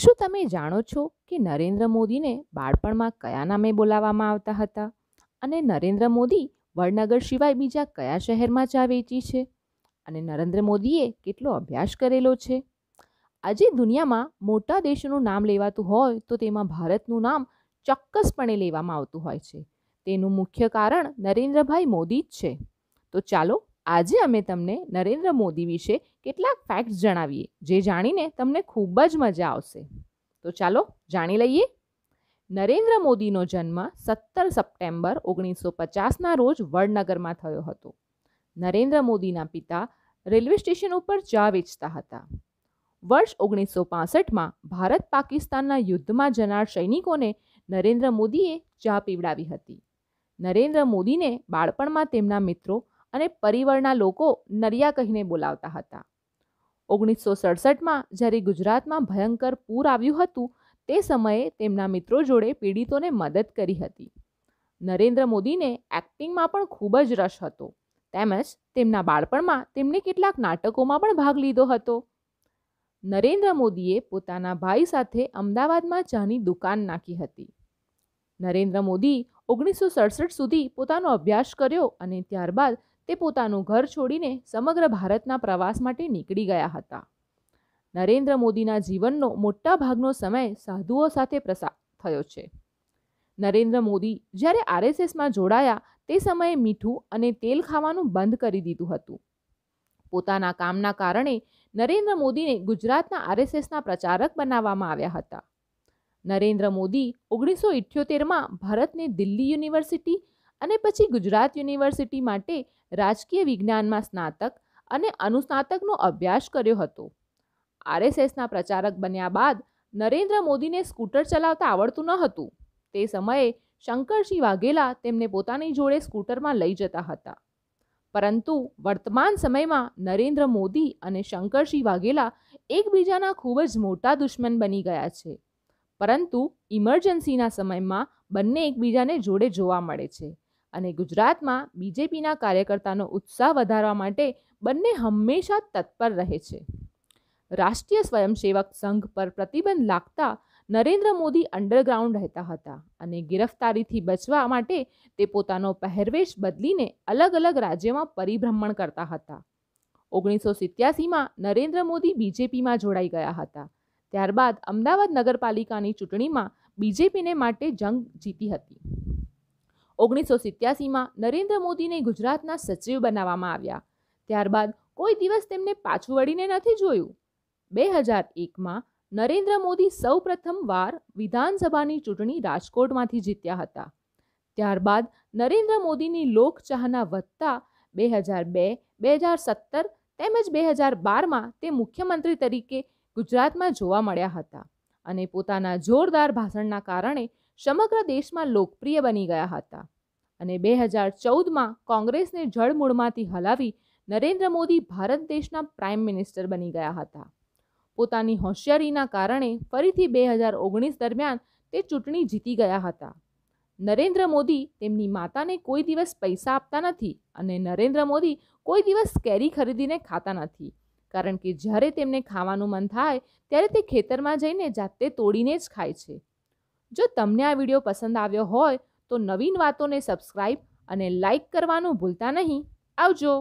શું તમે જાણો છો કે નરેન્દ્ર મોદીને બાળપણમાં કયા નામે બોલાવવામાં આવતા હતા અને નરેન્દ્ર મોદી વડનગર સિવાય બીજા કયા શહેરમાં ચા વેચી છે અને નરેન્દ્ર મોદીએ કેટલો અભ્યાસ કરેલો છે આજે દુનિયામાં મોટા દેશોનું નામ લેવાતું હોય તો તેમાં ભારતનું નામ ચોક્કસપણે લેવામાં આવતું હોય છે તેનું મુખ્ય કારણ નરેન્દ્રભાઈ મોદી જ છે તો ચાલો આજે અમે તમને નરેન્દ્ર મોદી વિશે કેટલાક ફેક્ટ્સ જણાવીએ જે જાણીને તમને ખૂબ જ મજા આવશે તો ચાલો જાણી લઈએ નરેન્દ્ર મોદીનો જન્મ સત્તર સપ્ટેમ્બર ઓગણીસો પચાસના રોજ વડનગરમાં થયો હતો નરેન્દ્ર મોદીના પિતા રેલવે સ્ટેશન ઉપર ચા વેચતા હતા વર્ષ ઓગણીસો પાસઠમાં ભારત પાકિસ્તાનના યુદ્ધમાં જનાર સૈનિકોને નરેન્દ્ર મોદીએ ચા પીવડાવી હતી નરેન્દ્ર મોદીને બાળપણમાં તેમના મિત્રો અને પરિવારના લોકો નરિયા કહીને બોલાવતા હતા ઓગણીસો સડસઠમાં જ્યારે ગુજરાતમાં ભયંકર પૂર આવ્યું હતું તે સમયે તેમના મિત્રો જોડે પીડિતોને મદદ કરી હતી નરેન્દ્ર મોદીને એક્ટિંગમાં પણ ખૂબ જ રસ હતો તેમજ તેમના બાળપણમાં તેમણે કેટલાક નાટકોમાં પણ ભાગ લીધો હતો નરેન્દ્ર મોદીએ પોતાના ભાઈ સાથે અમદાવાદમાં ચાની દુકાન નાખી હતી નરેન્દ્ર મોદી ઓગણીસો સડસઠ સુધી પોતાનો અભ્યાસ કર્યો અને ત્યારબાદ તે પોતાનું ઘર છોડીને સમગ્ર ભારતના પ્રવાસ માટે નીકળી ગયા હતા નરેન્દ્ર મોદીના જીવનનો મોટા ભાગનો સમય સાધુઓ સાથે પ્રસાર થયો છે નરેન્દ્ર મોદી જ્યારે આરએસએસમાં જોડાયા તે સમયે મીઠું અને તેલ ખાવાનું બંધ કરી દીધું હતું પોતાના કામના કારણે નરેન્દ્ર મોદીને ગુજરાતના આરએસએસના પ્રચારક બનાવવામાં આવ્યા હતા નરેન્દ્ર મોદી ઓગણીસો ઇઠ્યોતેરમાં ભારતને દિલ્હી યુનિવર્સિટી અને પછી ગુજરાત યુનિવર્સિટી માટે રાજકીય વિજ્ઞાનમાં સ્નાતક અને અનુસ્નાતકનો અભ્યાસ કર્યો હતો આરએસએસના પ્રચારક બન્યા બાદ નરેન્દ્ર મોદીને સ્કૂટર ચલાવતા આવડતું ન હતું તે સમયે શંકરસિંહ વાઘેલા તેમને પોતાની જોડે સ્કૂટરમાં લઈ જતા હતા પરંતુ વર્તમાન સમયમાં નરેન્દ્ર મોદી અને શંકરસિંહ વાઘેલા એકબીજાના ખૂબ જ મોટા દુશ્મન બની ગયા છે પરંતુ ઇમરજન્સીના સમયમાં બંને એકબીજાને જોડે જોવા મળે છે અને ગુજરાતમાં બીજેપીના કાર્યકર્તાનો ઉત્સાહ વધારવા માટે બંને હંમેશા તત્પર રહે છે રાષ્ટ્રીય સ્વયંસેવક સંઘ પર પ્રતિબંધ લાગતા નરેન્દ્ર મોદી અંડરગ્રાઉન્ડ રહેતા હતા અને ગિરફતારીથી બચવા માટે તે પોતાનો પહેરવેશ બદલીને અલગ અલગ રાજ્યમાં પરિભ્રમણ કરતા હતા ઓગણીસો સિત્યાસીમાં નરેન્દ્ર મોદી બીજેપીમાં જોડાઈ ગયા હતા ત્યારબાદ અમદાવાદ નગરપાલિકાની ચૂંટણીમાં બીજેપીને માટે જંગ જીતી હતી ઓગણીસો સિત્યાસીમાં નરેન્દ્ર મોદીને ગુજરાતના સચિવ બનાવવામાં આવ્યા ત્યારબાદ કોઈ દિવસ તેમને પાછું વળીને નથી જોયું બે હજાર એકમાં નરેન્દ્ર મોદી સૌ પ્રથમવાર વિધાનસભાની ચૂંટણી રાજકોટમાંથી જીત્યા હતા ત્યારબાદ નરેન્દ્ર મોદીની લોકચાહના વધતા બે હજાર બે બે હજાર સત્તર તેમજ બે હજાર બારમાં તે મુખ્યમંત્રી તરીકે ગુજરાતમાં જોવા મળ્યા હતા અને પોતાના જોરદાર ભાષણના કારણે સમગ્ર દેશમાં લોકપ્રિય બની ગયા હતા અને બે હજાર ચૌદમાં કોંગ્રેસને જળમૂળમાંથી હલાવી નરેન્દ્ર મોદી ભારત દેશના પ્રાઇમ મિનિસ્ટર બની ગયા હતા પોતાની હોશિયારીના કારણે ફરીથી બે હજાર ઓગણીસ દરમિયાન તે ચૂંટણી જીતી ગયા હતા નરેન્દ્ર મોદી તેમની માતાને કોઈ દિવસ પૈસા આપતા નથી અને નરેન્દ્ર મોદી કોઈ દિવસ કેરી ખરીદીને ખાતા નથી કારણ કે જ્યારે તેમને ખાવાનું મન થાય ત્યારે તે ખેતરમાં જઈને જાતે તોડીને જ ખાય છે જો તમને આ વિડીયો પસંદ આવ્યો હોય તો નવીન વાતોને સબસ્ક્રાઈબ અને લાઈક કરવાનું ભૂલતા નહીં આવજો